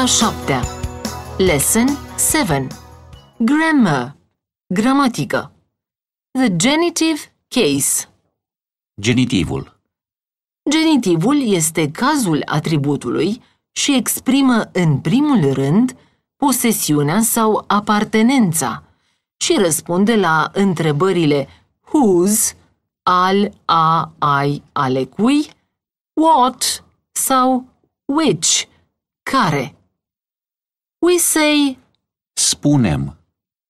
Lecția 7. Lesson 7 Grammar Gramatică The genitive case Genitivul Genitivul este cazul atributului și exprimă în primul rând posesiunea sau apartenența și răspunde la întrebările whose, al, a, ai, ale cui, what sau which, care. We say, Spunem,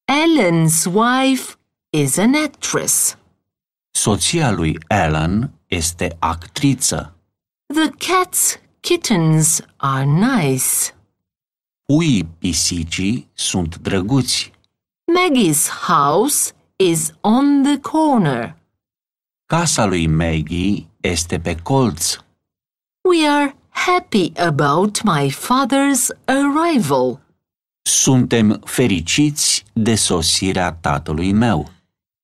Ellen's wife is an actress. Soția lui Alan este actriță. The cat's kittens are nice. Puii pisicii sunt drăguți. Maggie's house is on the corner. Casa lui Maggie este pe colț. We are happy about my father's arrival. Suntem fericiți de sosirea tatălui meu.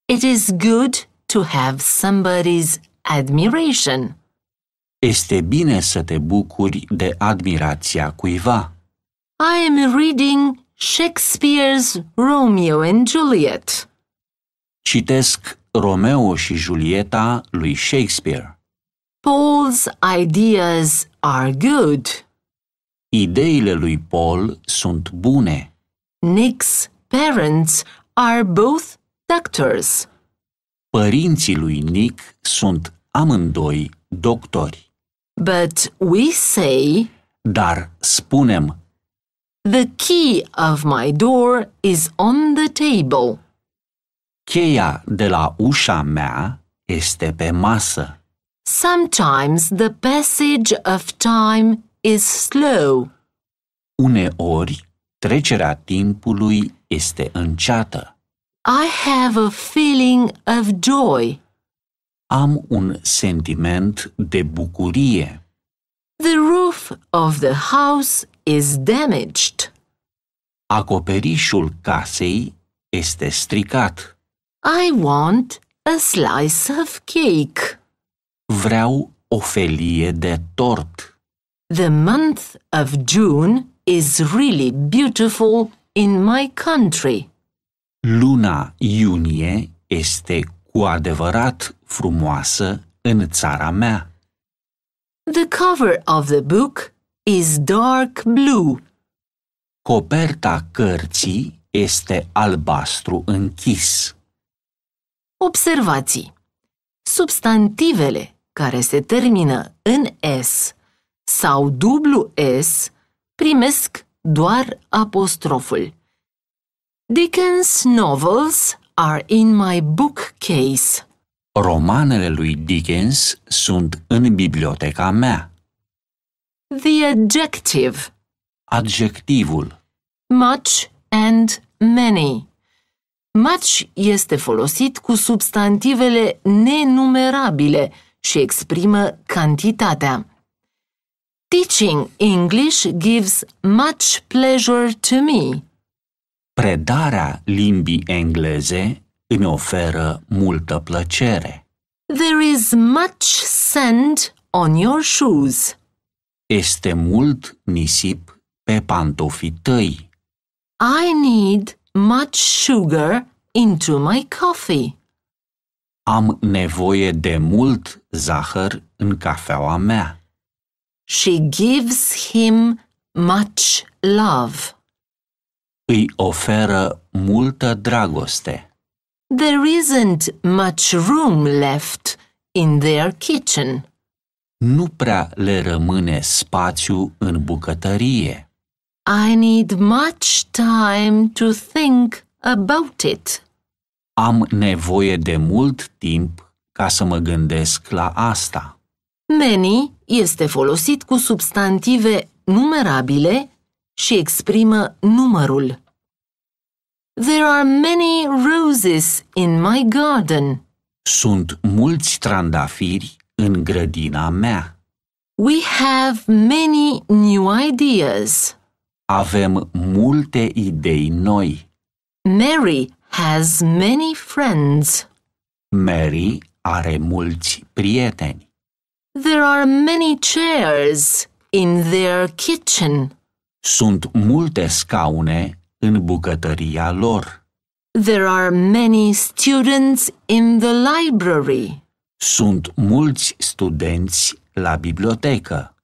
It is good to have somebody's admiration. Este bine să te bucuri de admirația cuiva. I am reading Shakespeare's Romeo and Juliet. Citesc Romeo și Julieta lui Shakespeare. Paul's ideas are good. Ideile lui Paul sunt bune. Nick's parents are both doctors. Părinții lui Nick sunt amândoi doctori. But we say... Dar spunem... The key of my door is on the table. Cheia de la ușa mea este pe masă. Sometimes the passage of time is slow. Uneori, trecerea timpului este înceată. I have a feeling of joy. Am un sentiment de bucurie. The roof of the house is damaged. Acoperișul casei este stricat. I want a slice of cake. Vreau o felie de tort. The month of June is really beautiful in my country. Luna iunie este cu adevărat frumoasă în țara mea. The cover of the book is dark blue. Coperta cărții este albastru închis. Observații Substantivele care se termină în S sau dublu S primesc doar apostroful. Dickens' novels are in my bookcase. Romanele lui Dickens sunt în biblioteca mea. The adjective. Adjectivul. Much and many. Much este folosit cu substantivele nenumerabile și exprimă cantitatea. Teaching English gives much pleasure to me. Predarea limbii engleze îmi oferă multă plăcere. There is much sand on your shoes. Este mult nisip pe pantofii tăi. I need much sugar into my coffee. Am nevoie de mult zahăr în cafeaua mea. She gives him much love. Îi oferă multă dragoste. There isn't much room left in their kitchen. Nu prea le rămâne spațiu în bucătărie. I need much time to think about it. Am nevoie de mult timp ca să mă gândesc la asta. Many este folosit cu substantive numerabile și exprimă numărul. There are many roses in my garden. Sunt mulți trandafiri în grădina mea. We have many new ideas. Avem multe idei noi. Mary has many friends. Mary are mulți prieteni. There are many chairs in their kitchen. Sunt multe scaune în bucătăria lor. There are many students in the library. Sunt mulți studenți la bibliotecă.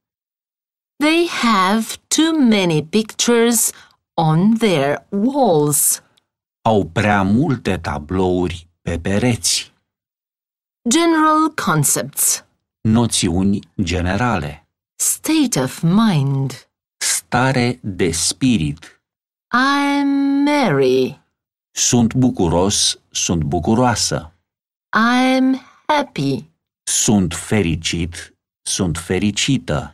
They have too many pictures on their walls. Au prea multe tablouri pe pereți. General concepts noțiuni generale. State of mind. Stare de spirit. I'm merry. Sunt bucuros, sunt bucuroasă. I'm happy. Sunt fericit, sunt fericită.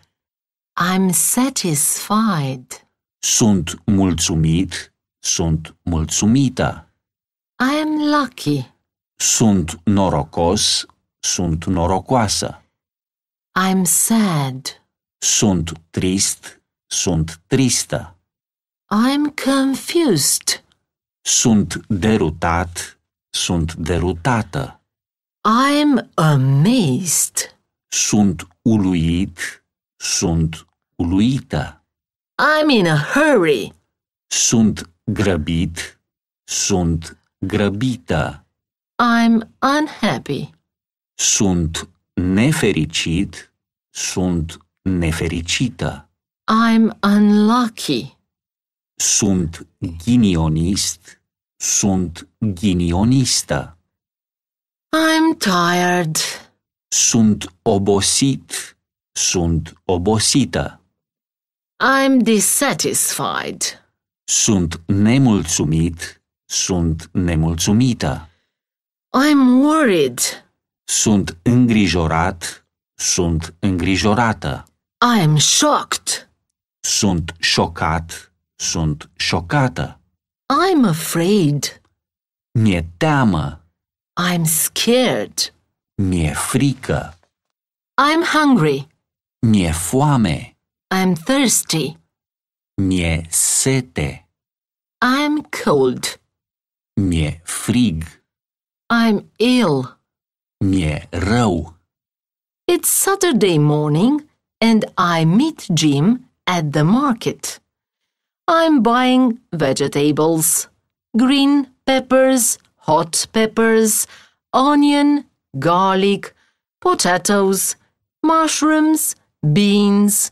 I'm satisfied. Sunt mulțumit, sunt mulțumită. I'm lucky. Sunt norocos, sunt norocoasă. I'm sad. Sunt trist, sunt tristă. I'm confused. Sunt derutat, sunt derutată. I'm amazed. Sunt uluit, sunt uluită. I'm in a hurry. Sunt grăbit, sunt grăbită. I'm unhappy. Sunt nefericit, sunt nefericită. I'm unlucky. Sunt ghinionist, sunt ghinionistă. I'm tired. Sunt obosit, sunt obosită. I'm dissatisfied. Sunt nemulțumit, sunt nemulțumită. I'm worried. Sunt îngrijorat, sunt îngrijorată. I am shocked. Sunt șocat, sunt șocată. I'm afraid. Mi-e teamă. I'm scared. Mi-e frică. I'm hungry. Mi-e foame. I'm thirsty. Mi-e sete. I'm cold. Mi-e frig. I'm ill. rău. It's Saturday morning and I meet Jim at the market. I'm buying vegetables, green peppers, hot peppers, onion, garlic, potatoes, mushrooms, beans,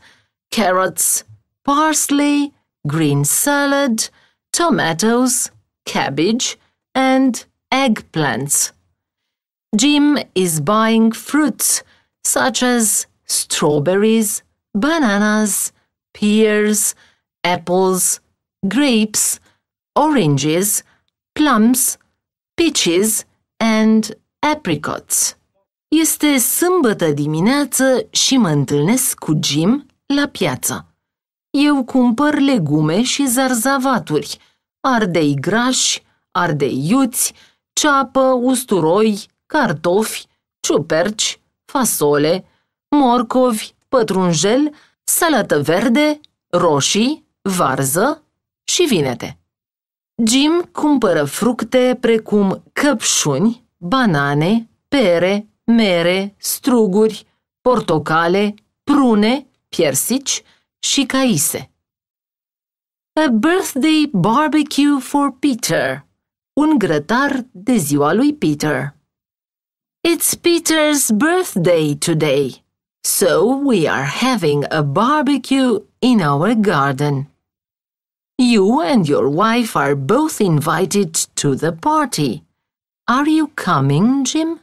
carrots, parsley, green salad, tomatoes, cabbage, and eggplants. Jim is buying fruits such as strawberries, bananas, pears, apples, grapes, oranges, plums, peaches and apricots. Este sâmbătă dimineață și mă întâlnesc cu Jim la piață. Eu cumpăr legume și zarzavaturi, ardei grași, ardei iuți, ceapă, usturoi, cartofi, ciuperci, fasole, morcovi, pătrunjel, salată verde, roșii, varză și vinete. Jim cumpără fructe precum căpșuni, banane, pere, mere, struguri, portocale, prune, piersici și caise. A birthday barbecue for Peter. Un grătar de ziua lui Peter. It's Peter's birthday today, so we are having a barbecue in our garden. You and your wife are both invited to the party. Are you coming, Jim?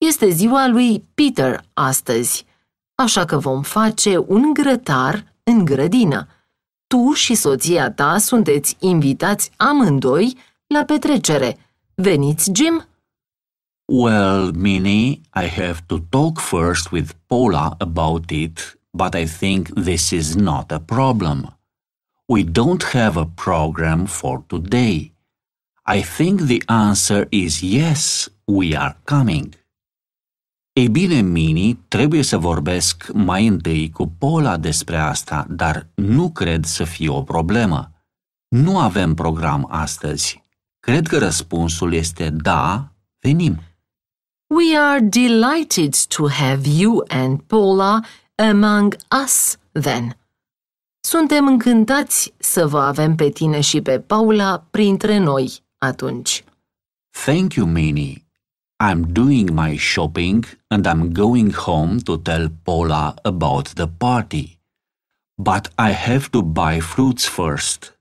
Este ziua lui Peter astăzi, așa că vom face un grătar în grădină. Tu și soția ta sunteți invitați amândoi la petrecere. Veniți, Jim? Well, Minnie, I have to talk first with Paula about it, but I think this is not a problem. We don't have a program for today. I think the answer is yes, we are coming. Ei bine, Mini, trebuie să vorbesc mai întâi cu Paula despre asta, dar nu cred să fie o problemă. Nu avem program astăzi. Cred că răspunsul este da, venim. We are delighted to have you and Paula among us then. Suntem încântați să vă avem pe tine și pe Paula printre noi atunci. Thank you, Minnie. I'm doing my shopping and I'm going home to tell Paula about the party. But I have to buy fruits first.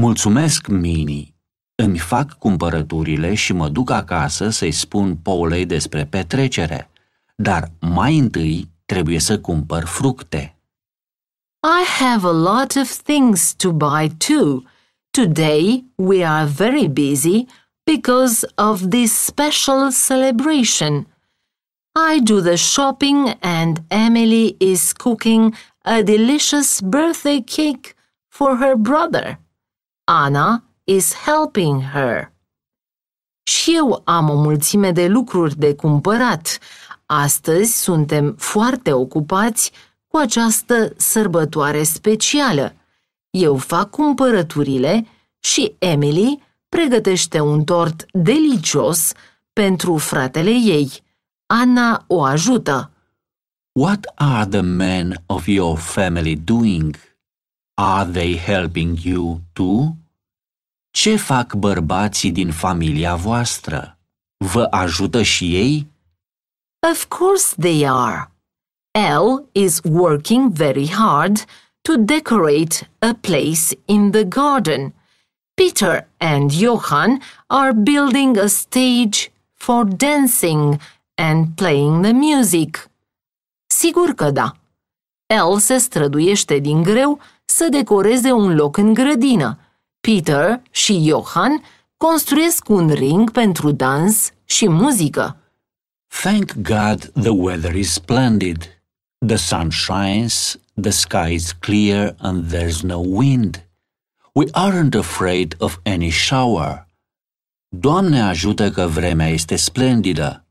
Mulțumesc, Minnie. Îmi fac cumpărăturile și mă duc acasă să-i spun Paulei despre petrecere, dar mai întâi trebuie să cumpăr fructe. I have a lot of things to buy too. Today we are very busy because of this special celebration. I do the shopping and Emily is cooking a delicious birthday cake for her brother. Anna is helping her. Și eu am o mulțime de lucruri de cumpărat. Astăzi suntem foarte ocupați cu această sărbătoare specială. Eu fac cumpărăturile și Emily pregătește un tort delicios pentru fratele ei. Ana o ajută. What are the men of your family doing? Are they helping you too? Ce fac bărbații din familia voastră? Vă ajută și ei? Of course they are. El is working very hard to decorate a place in the garden. Peter and Johann are building a stage for dancing and playing the music. Sigur că da. El se străduiește din greu să decoreze un loc în grădină Peter și Johan construiesc un ring pentru dans și muzică. Thank God the weather is splendid. The sun shines, the sky is clear and there's no wind. We aren't afraid of any shower. Doamne ajută că vremea este splendidă.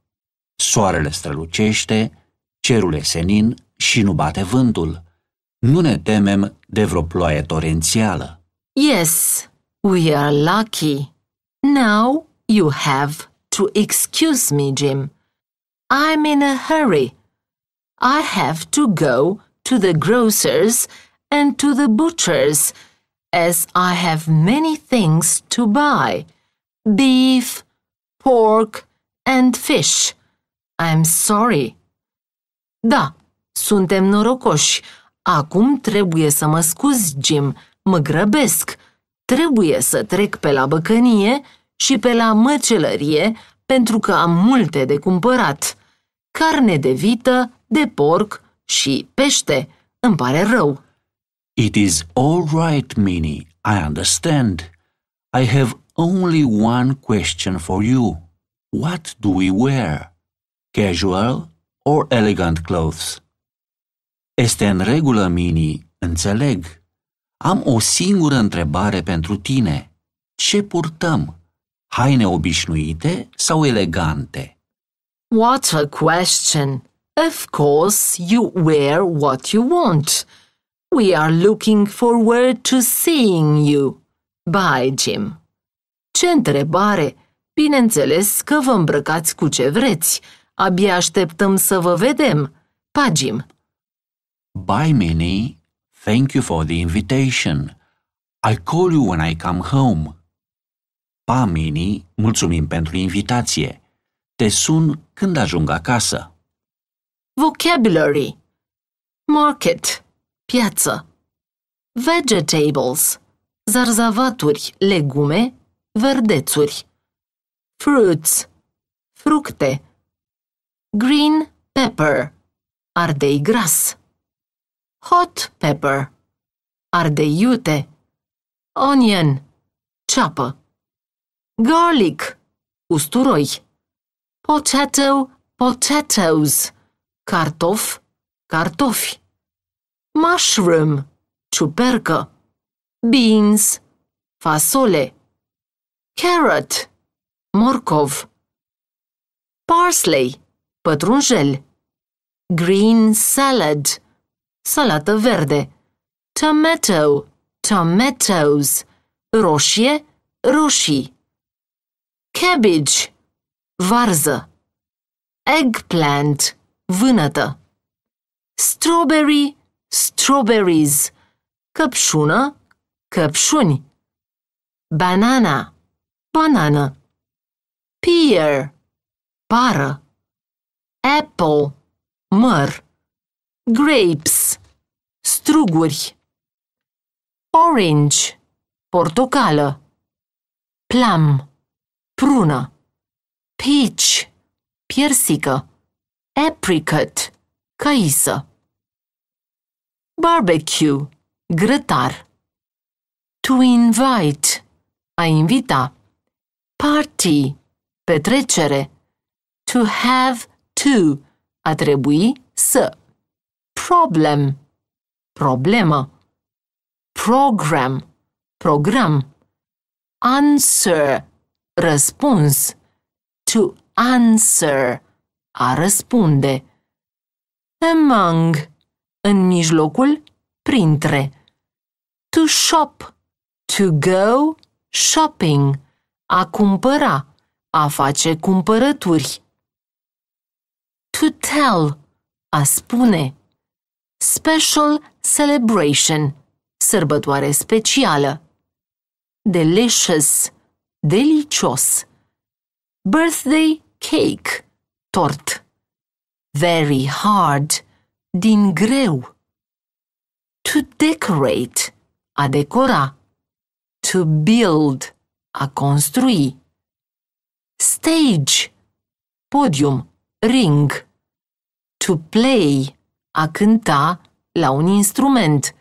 Soarele strălucește, cerul e senin și nu bate vântul. Nu ne temem de vreo ploaie torențială. Yes, we are lucky. Now you have to excuse me, Jim. I'm in a hurry. I have to go to the grocer's and to the butcher's, as I have many things to buy beef, pork, and fish. I'm sorry. Da, suntem norocoși. Acum trebuie să mă scuz, Jim. mă grăbesc, trebuie să trec pe la băcănie și pe la măcelărie pentru că am multe de cumpărat. Carne de vită, de porc și pește. Îmi pare rău. It is all right, Minnie. I understand. I have only one question for you. What do we wear? Casual or elegant clothes? Este în regulă, Minnie, înțeleg. Am o singură întrebare pentru tine. Ce purtăm? Haine obișnuite sau elegante? What a question! Of course, you wear what you want. We are looking forward to seeing you. Bye, Jim. Ce întrebare! Bineînțeles că vă îmbrăcați cu ce vreți. Abia așteptăm să vă vedem. Pa, Jim! Bye, Minnie! Thank you for the invitation. I'll call you when I come home. Pa, Mini, mulțumim pentru invitație. Te sun când ajung acasă. Vocabulary Market Piață Vegetables Zarzavaturi, legume, verdețuri Fruits Fructe Green pepper Ardei gras hot pepper, arde iute, onion, ceapă, garlic, usturoi, potato, potatoes, cartof, cartofi, mushroom, ciupercă, beans, fasole, carrot, morcov, parsley, pătrunjel, green salad, salată verde, tomato, tomatoes, roșie, roșii, cabbage, varză, eggplant, vânătă, strawberry, strawberries, căpșună, căpșuni, banana, banană, pear, pară, apple, măr grapes, struguri, orange, portocală, plum, prună, peach, piersică, apricot, caisă, barbecue, grătar, to invite, a invita, party, petrecere, to have to, a trebui să problem, problemă, program, program, answer, răspuns, to answer, a răspunde, among, în mijlocul, printre, to shop, to go shopping, a cumpăra, a face cumpărături. To tell, a spune. Special Celebration, sărbătoare specială. Delicious, delicios. Birthday Cake, tort. Very hard, din greu. To decorate, a decora. To build, a construi. Stage, podium, ring. To play, a cânta la un instrument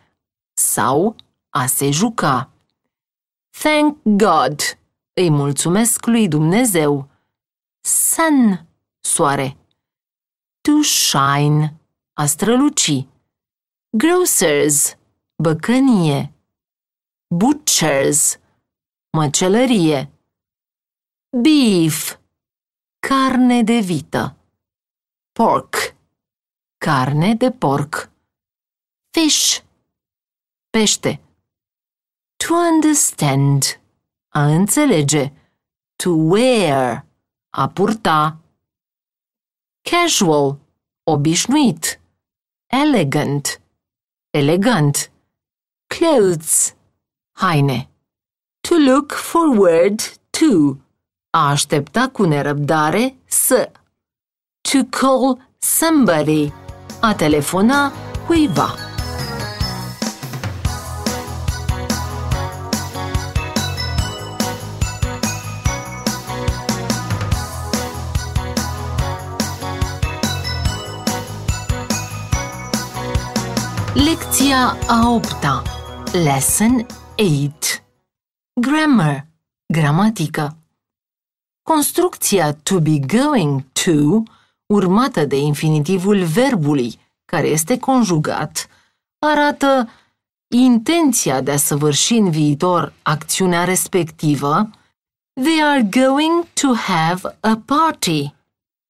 sau a se juca. Thank God! Îi mulțumesc lui Dumnezeu. Sun, soare. To shine, a străluci. Grocers, băcănie. Butchers, măcelărie. Beef, carne de vită. Pork. Carne de porc. Fish. Pește. To understand. A înțelege. To wear. A purta. Casual. Obișnuit. Elegant. Elegant. Clothes. Haine. To look forward to. A aștepta cu nerăbdare să. To call somebody a telefona cuiva. Lecția a opta Lesson 8 Grammar Gramatică Construcția to be going to urmată de infinitivul verbului, care este conjugat, arată intenția de a săvârși în viitor acțiunea respectivă, They are going to have a party.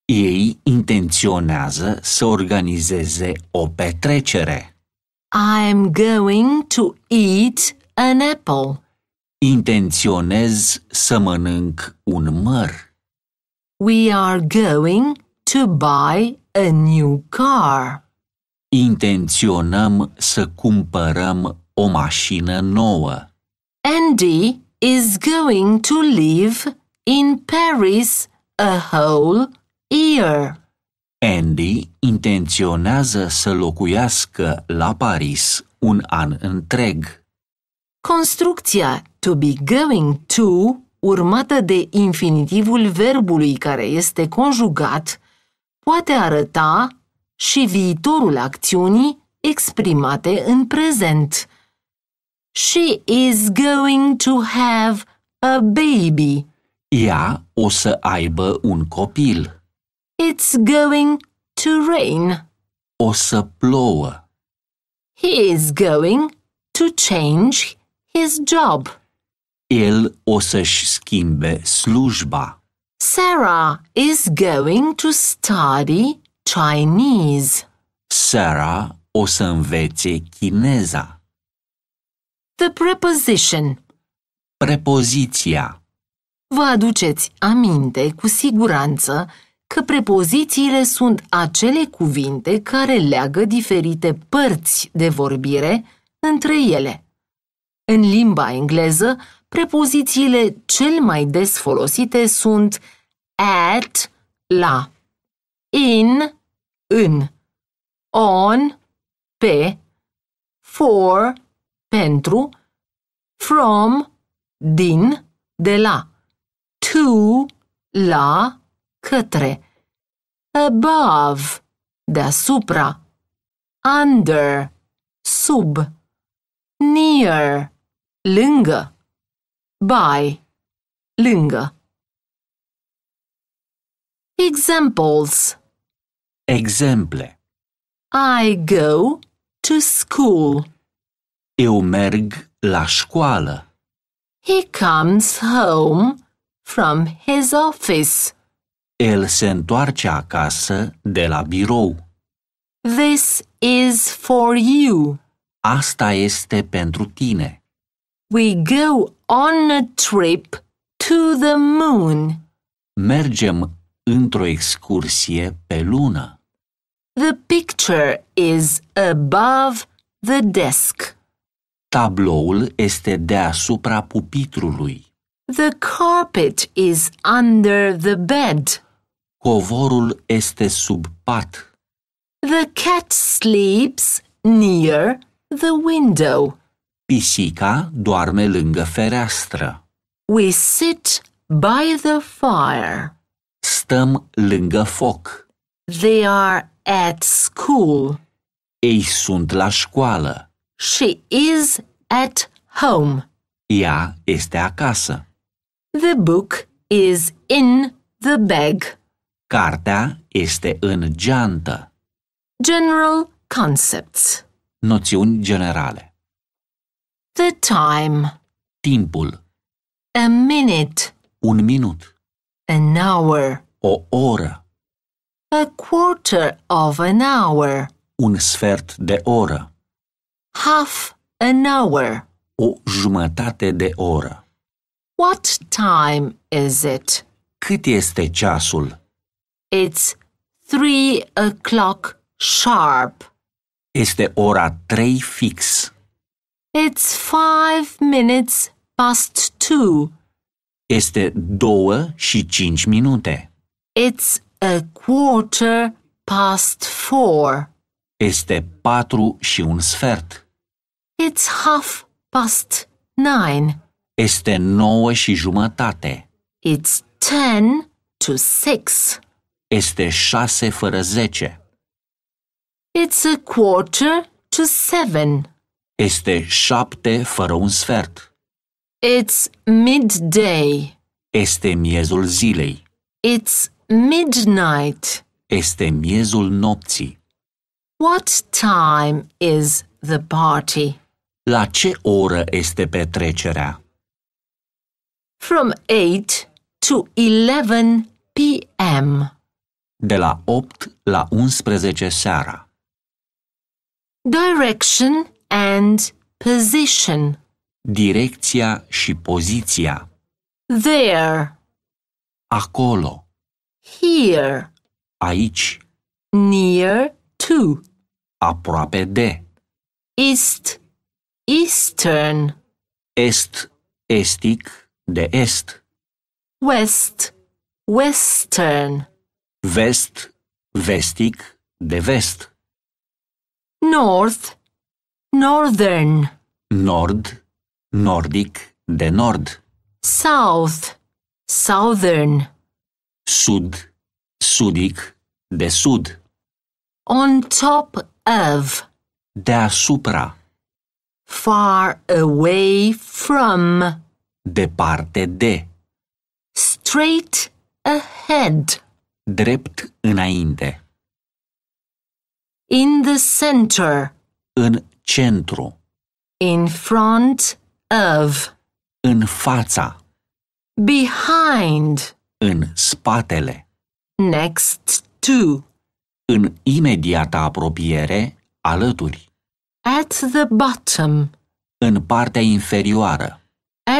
Ei intenționează să organizeze o petrecere. I am going to eat an apple. Intenționez să mănânc un măr. We are going to buy a new car. Intenționăm să cumpărăm o mașină nouă. Andy is going to live in Paris a whole year. Andy intenționează să locuiască la Paris un an întreg. Construcția to be going to, urmată de infinitivul verbului care este conjugat, poate arăta și viitorul acțiunii exprimate în prezent. She is going to have a baby. Ea o să aibă un copil. It's going to rain. O să plouă. He is going to change his job. El o să-și schimbe slujba. Sarah is going to study Chinese. Sarah o să învețe chineza. The preposition. Prepoziția. Vă aduceți aminte cu siguranță că prepozițiile sunt acele cuvinte care leagă diferite părți de vorbire între ele. În limba engleză, prepozițiile cel mai des folosite sunt at, la, in, în, on, pe, for, pentru, from, din, de la, to, la, către, above, deasupra, under, sub, near, lângă by, lângă. Examples Exemple I go to school. Eu merg la școală. He comes home from his office. El se întoarce acasă de la birou. This is for you. Asta este pentru tine. We go on a trip to the moon. Mergem într-o excursie pe lună. The picture is above the desk. Tabloul este deasupra pupitrului. The carpet is under the bed. Covorul este sub pat. The cat sleeps near the window. Pisica doarme lângă fereastră. We sit by the fire. Stăm lângă foc. They are at school. Ei sunt la școală. She is at home. Ea este acasă. The book is in the bag. Cartea este în geantă. General concepts. Noțiuni generale. The time. Timpul. A minute. Un minut. An hour. O oră. A quarter of an hour. Un sfert de oră. Half an hour. O jumătate de oră. What time is it? Cât este ceasul? It's three o'clock sharp. Este ora trei fix. It's five minutes past two. Este două și cinci minute. It's a quarter past four. Este patru și un sfert. It's half past nine. Este nouă și jumătate. It's ten to six. Este șase fără zece. It's a quarter to seven. Este șapte fără un sfert. It's midday. Este miezul zilei. It's midnight. Este miezul nopții. What time is the party? La ce oră este petrecerea? From 8 to 11 p.m. De la 8 la 11 seara. Direction and position. Direcția și poziția. There. Acolo. Here. Aici. Near to. Aproape de. East. Eastern. Est. Estic. De est. West. Western. Vest. Vestic. De vest. North. Northern. Nord, Nordic, de Nord. South, Southern. Sud, Sudic, de Sud. On top of. Deasupra. Far away from. Departe de. Straight ahead. Drept înainte. In the center. În centru. In front of. În fața. Behind. În spatele. Next to. În imediata apropiere, alături. At the bottom. În partea inferioară.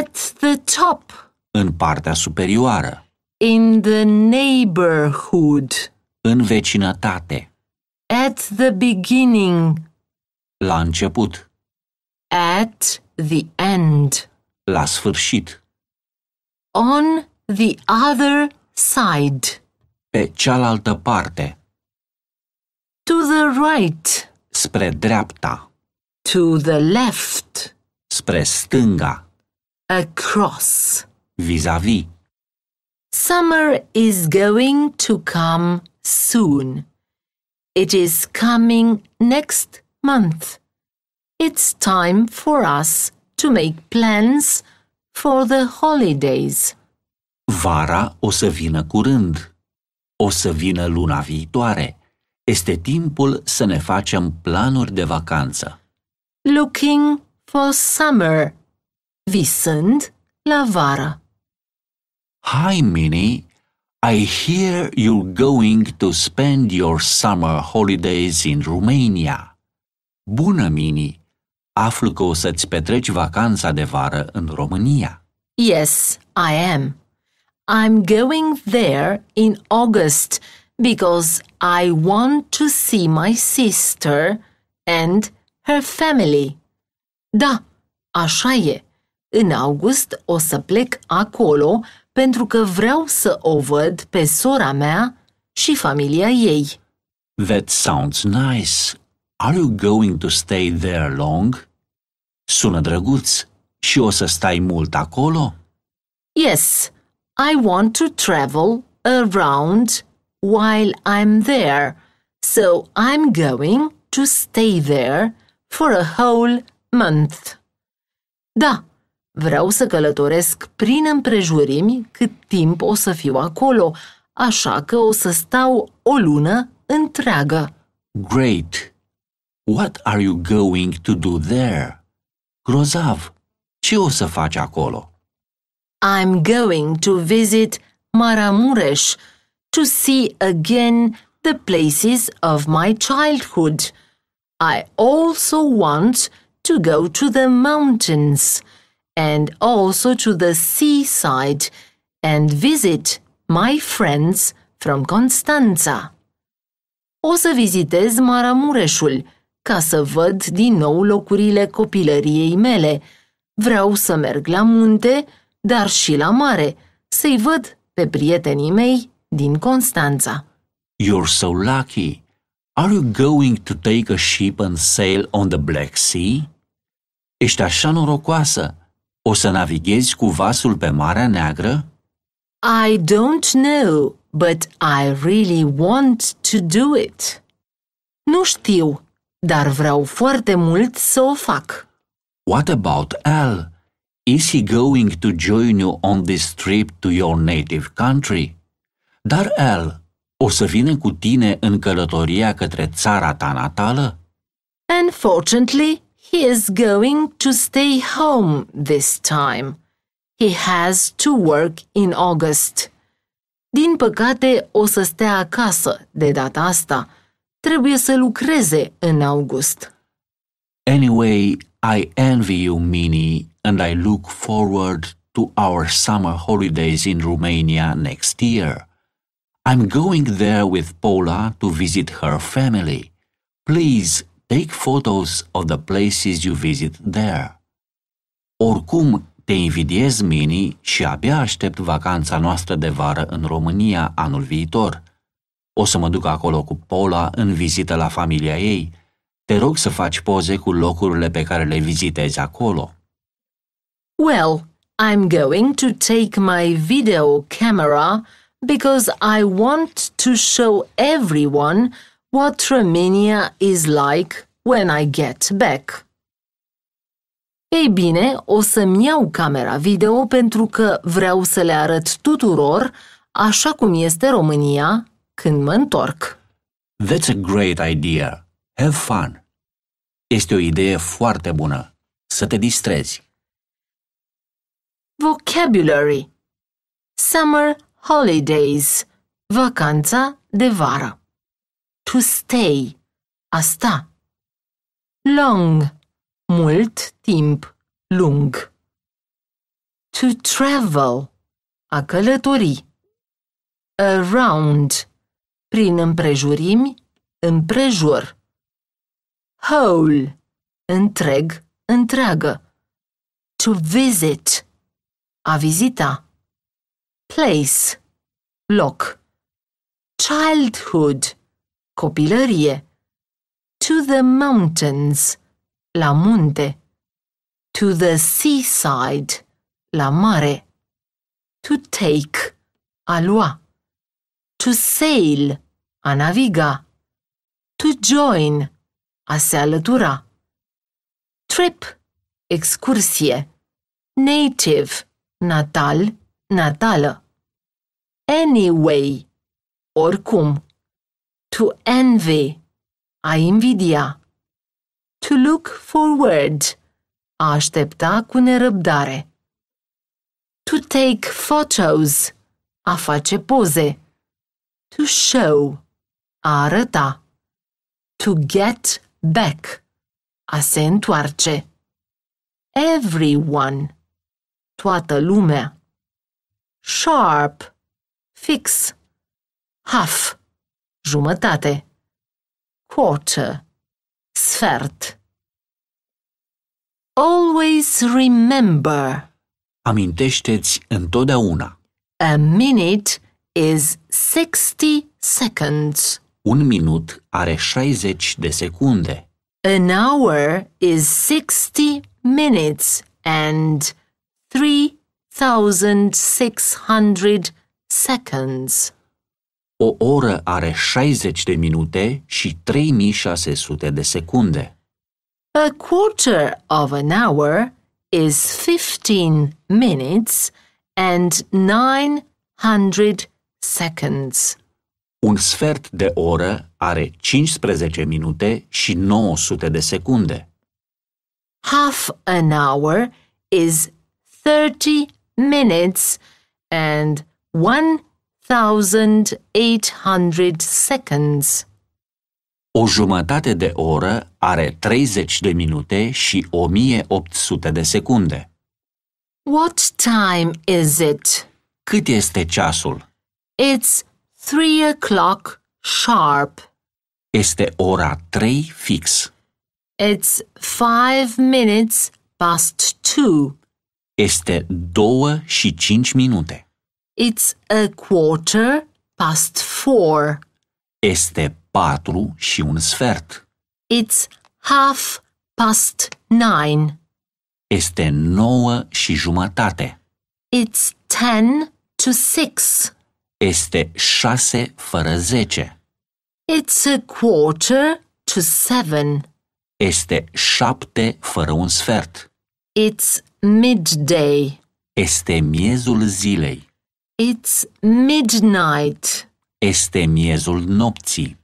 At the top. În partea superioară. In the neighborhood. În vecinătate. At the beginning. La început. At the end. La sfârșit. On the other side. Pe cealaltă parte. To the right. Spre dreapta. To the left. Spre stânga. Across. Vis-a-vis. -vis. Summer is going to come soon. It is coming next month. It's time for us to make plans for the holidays. Vara o să vină curând. O să vină luna viitoare. Este timpul să ne facem planuri de vacanță. Looking for summer. Visând la vară. Hi, Minnie. I hear you're going to spend your summer holidays in Romania. Bună, Mini! Aflu că o să-ți petreci vacanța de vară în România. Yes, I am. I'm going there in August because I want to see my sister and her family. Da, așa e. În august o să plec acolo pentru că vreau să o văd pe sora mea și familia ei. That sounds nice. Are you going to stay there long? Sună drăguț. Și o să stai mult acolo? Yes, I want to travel around while I'm there, so I'm going to stay there for a whole month. Da, vreau să călătoresc prin împrejurimi cât timp o să fiu acolo, așa că o să stau o lună întreagă. Great! What are you going to do there? Grozav, ce o să faci acolo? I'm going to visit Muresh, to see again the places of my childhood. I also want to go to the mountains and also to the seaside and visit my friends from Constanța. O să vizitez Maramureșul, ca să văd din nou locurile copilăriei mele. Vreau să merg la munte, dar și la mare, să-i văd pe prietenii mei din Constanța. You're so lucky. Are you going to take a ship and sail on the Black Sea? Ești așa norocoasă. O să navighezi cu vasul pe Marea Neagră? I don't know, but I really want to do it. Nu știu, dar vreau foarte mult să o fac. What about Al? Is he going to join you on this trip to your native country? Dar Al, o să vină cu tine în călătoria către țara ta natală? Unfortunately, he is going to stay home this time. He has to work in August. Din păcate, o să stea acasă de data asta – Trebuie să lucreze în august. Anyway, I envy you, Minnie, and I look forward to our summer holidays in Romania next year. I'm going there with Paula to visit her family. Please take photos of the places you visit there. Oricum, te invidiez, Mini, și abia aștept vacanța noastră de vară în România anul viitor. O să mă duc acolo cu Paula în vizită la familia ei. Te rog să faci poze cu locurile pe care le vizitezi acolo. Well, I'm going to take my video camera because I want to show everyone what Romania is like when I get back. Ei bine, o să-mi iau camera video pentru că vreau să le arăt tuturor așa cum este România când mă întorc. That's a great idea. Have fun. Este o idee foarte bună. Să te distrezi. Vocabulary Summer holidays Vacanța de vară To stay Asta. Long Mult timp lung To travel A călători Around prin împrejurimi, împrejur. Whole, întreg, întreagă. To visit, a vizita. Place, loc. Childhood, copilărie. To the mountains, la munte. To the seaside, la mare. To take, a lua to sail, a naviga, to join, a se alătura, trip, excursie, native, natal, natală, anyway, oricum, to envy, a invidia, to look forward, a aștepta cu nerăbdare, to take photos, a face poze, to show, a arăta. To get back, a se întoarce. Everyone, toată lumea. Sharp, fix. Half, jumătate. Quarter, sfert. Always remember. Amintește-ți întotdeauna. A minute is 60 seconds. Un minut are 60 de secunde. An hour is 60 minutes and 3600 seconds. O oră are 60 de minute și 3600 de secunde. A quarter of an hour is 15 minutes and 900 seconds. Un sfert de oră are 15 minute și 900 de secunde. Half an hour is 30 minutes and 1800 seconds. O jumătate de oră are 30 de minute și 1800 de secunde. What time is it? Cât este ceasul? It's three o'clock sharp. Este ora trei fix. It's five minutes past two. Este două și cinci minute. It's a quarter past four. Este patru și un sfert. It's half past nine. Este nouă și jumătate. It's ten to six. Este șase fără zece. It's a quarter to seven. Este șapte fără un sfert. It's midday. Este miezul zilei. It's midnight. Este miezul nopții.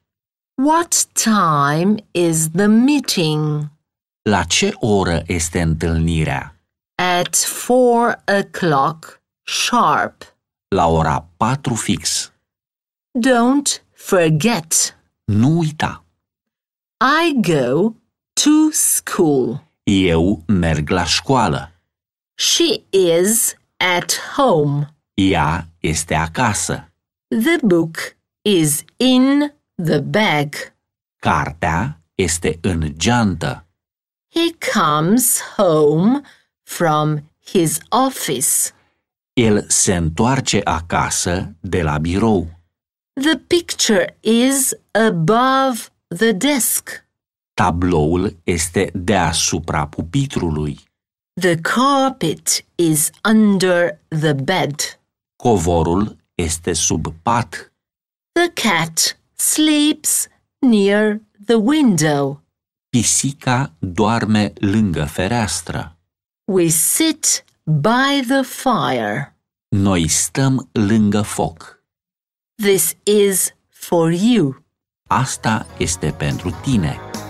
What time is the meeting? La ce oră este întâlnirea? At four o'clock sharp la ora 4 fix. Don't forget. Nu uita. I go to school. Eu merg la școală. She is at home. Ea este acasă. The book is in the bag. Cartea este în geantă. He comes home from his office. El se întoarce acasă de la birou. The picture is above the desk. Tabloul este deasupra pupitrului. The carpet is under the bed. Covorul este sub pat. The cat sleeps near the window. Pisica doarme lângă fereastră. We sit By the fire. Noi stăm lângă foc. This is for you. Asta este pentru tine.